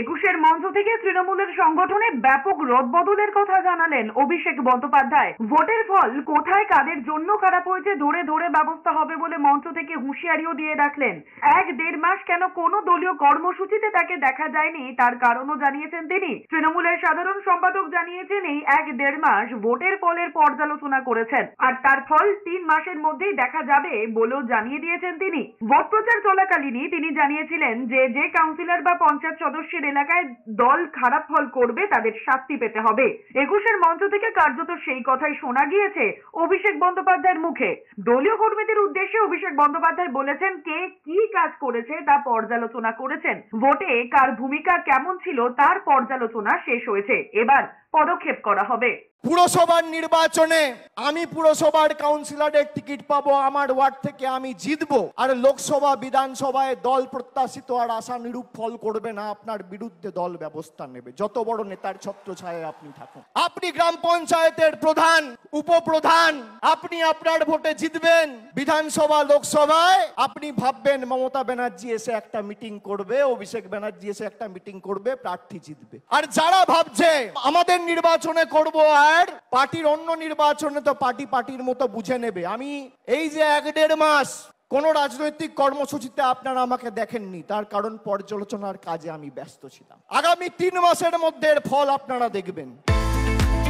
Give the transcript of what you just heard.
একুশের মঞ্চ থেকে তৃণমূলের সংগঠনে ব্যাপক রদবদলের কথা জানালেন অভিষেক বন্দ্যোপাধ্যায় ভোটের ফল কোথায় কাদের জন্য খারাপ হয়েছে ধরে ধরে ব্যবস্থা হবে বলে মঞ্চ থেকে হুঁশিয়ারিও দিয়ে রাখলেন এক দেড় মাস কেন কোনো দলীয় কর্মসূচিতে তাকে দেখা যায়নি তার কারণও জানিয়েছেন তিনি তৃণমূলের সাধারণ সম্পাদক জানিয়েছেন এই এক দেড় মাস ভোটের ফলের পর্যালোচনা করেছেন আর তার ফল তিন মাসের মধ্যেই দেখা যাবে বলেও জানিয়ে দিয়েছেন তিনি ভোট প্রচার চলাকালীনই তিনি জানিয়েছিলেন যে যে কাউন্সিলর বা পঞ্চায়েত সদস্য দেশের এলাকায় দল খারাপ ফল করবে তাদের শাস্তি পেতে হবে একুশের মঞ্চ থেকে কার্যত সেই কথাই শোনা গিয়েছে অভিষেক বন্দ্যোপাধ্যায়ের মুখে দলীয় কর্মীদের উদ্দেশ্যে অভিষেক বন্দ্যোপাধ্যায় বলেছেন কে কি কাজ করেছে তা পর্যালোচনা করেছেন ভোটে কার ভূমিকা কেমন ছিল তার পর্যালোচনা শেষ হয়েছে এবার পদক্ষেপ করা হবে পুরসভার নির্বাচনে আমি পুরসভার কাউন্সিলরের টিকিট পাবো আমার ওয়ার্ড থেকে আমি জিতব আর লোকসভা বিধানসভায় দল প্রত্যাশিত আর আশানুরূপ ফল করবে না আপনার বিরুদ্ধে দল ব্যবস্থা নেবে যত বড় নেতার ছায় আপনি থাকুন আপনি গ্রাম পঞ্চায়েতের প্রধান উপপ্রধান আপনি আপনার ভোটে জিতবেন বিধানসভা লোকসভায় আপনি ভাববেন মমতা ব্যানার্জি এসে একটা মিটিং করবে অভিষেক ব্যানার্জি এসে একটা মিটিং করবে প্রার্থী জিতবে আর যারা ভাবছে আমাদের নির্বাচনে করব আর পার্টির অন্য নির্বাচনে তো পার্টি পার্টির মতো বুঝে নেবে আমি এই যে এক দেড় মাস কোনো রাজনৈতিক কর্মসূচিতে আপনারা আমাকে দেখেননি তার কারণ পর্যালোচনার কাজে আমি ব্যস্ত ছিলাম আগামী তিন মাসের মধ্যে ফল আপনারা দেখবেন